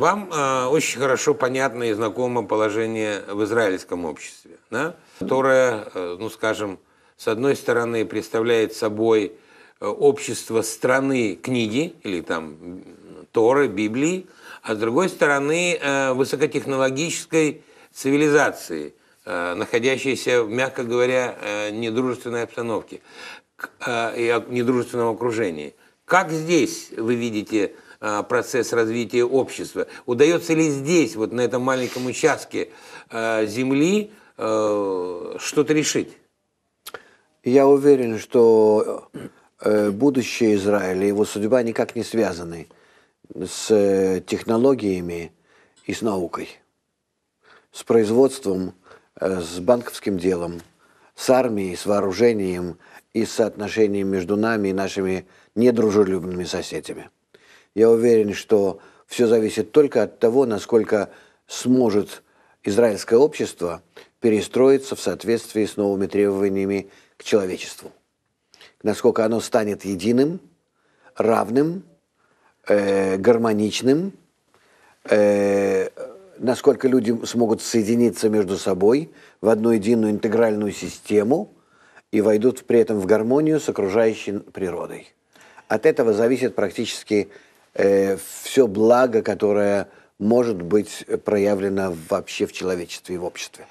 Вам э, очень хорошо понятно и знакомо положение в израильском обществе, да? которое, э, ну скажем, с одной стороны представляет собой э, общество страны книги или там Торы, Библии, а с другой стороны э, высокотехнологической цивилизации, э, находящейся, мягко говоря, э, недружественной обстановке э, и недружественном окружении. Как здесь вы видите Э, процесс развития общества. Удается ли здесь, вот на этом маленьком участке э, земли, э, что-то решить? Я уверен, что будущее Израиля его судьба никак не связаны с технологиями и с наукой, с производством, с банковским делом, с армией, с вооружением и с соотношением между нами и нашими недружелюбными соседями. Я уверен, что все зависит только от того, насколько сможет израильское общество перестроиться в соответствии с новыми требованиями к человечеству. Насколько оно станет единым, равным, э, гармоничным, э, насколько люди смогут соединиться между собой в одну единую интегральную систему и войдут при этом в гармонию с окружающей природой. От этого зависит практически э, все благо, которое может быть проявлено вообще в человечестве и в обществе.